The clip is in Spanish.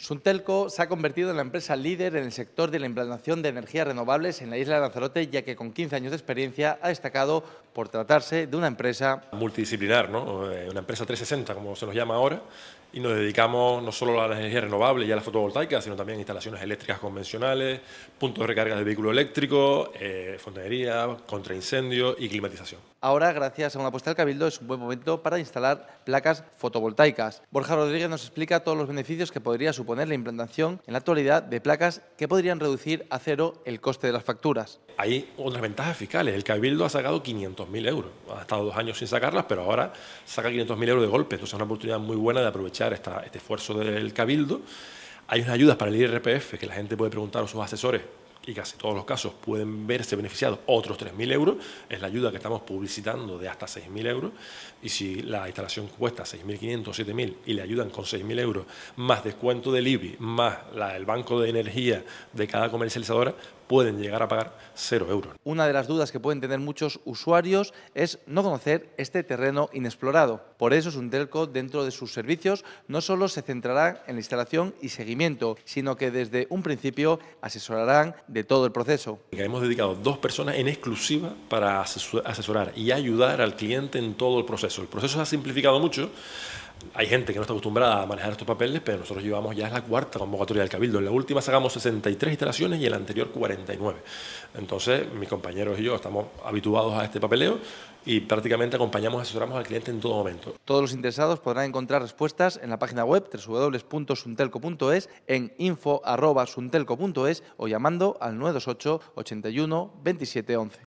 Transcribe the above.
Suntelco se ha convertido en la empresa líder en el sector de la implantación de energías renovables en la isla de Lanzarote, ya que con 15 años de experiencia ha destacado por tratarse de una empresa multidisciplinar, ¿no? Eh, una empresa 360, como se nos llama ahora, y nos dedicamos no solo a las energías renovables y a la fotovoltaica, sino también a instalaciones eléctricas convencionales, puntos de recarga de vehículo eléctrico, eh, fontanería, contraincendio y climatización. Ahora, gracias a una apuesta del Cabildo, es un buen momento para instalar placas fotovoltaicas. Borja Rodríguez nos explica todos los beneficios que podría suponer poner la implantación en la actualidad de placas que podrían reducir a cero el coste de las facturas. Hay otras ventajas fiscales. El Cabildo ha sacado 500.000 euros. Ha estado dos años sin sacarlas, pero ahora saca 500.000 euros de golpe. Entonces es una oportunidad muy buena de aprovechar este esfuerzo del Cabildo. Hay unas ayudas para el IRPF que la gente puede preguntar a sus asesores y casi todos los casos pueden verse beneficiados otros 3.000 euros, es la ayuda que estamos publicitando de hasta 6.000 euros, y si la instalación cuesta 6.500 o 7.000 y le ayudan con 6.000 euros, más descuento del IBI, más la, el banco de energía de cada comercializadora, pueden llegar a pagar 0 euros. Una de las dudas que pueden tener muchos usuarios es no conocer este terreno inexplorado. Por eso Suntelco, dentro de sus servicios, no solo se centrará en la instalación y seguimiento, sino que desde un principio asesorarán de todo el proceso. Hemos dedicado dos personas en exclusiva para asesorar y ayudar al cliente en todo el proceso. El proceso se ha simplificado mucho. Hay gente que no está acostumbrada a manejar estos papeles, pero nosotros llevamos ya la cuarta convocatoria del Cabildo. En la última sacamos 63 instalaciones y en la anterior 49. Entonces, mis compañeros y yo estamos habituados a este papeleo y prácticamente acompañamos, y asesoramos al cliente en todo momento. Todos los interesados podrán encontrar respuestas en la página web www.suntelco.es, en info.suntelco.es o llamando al 928 81 27 11.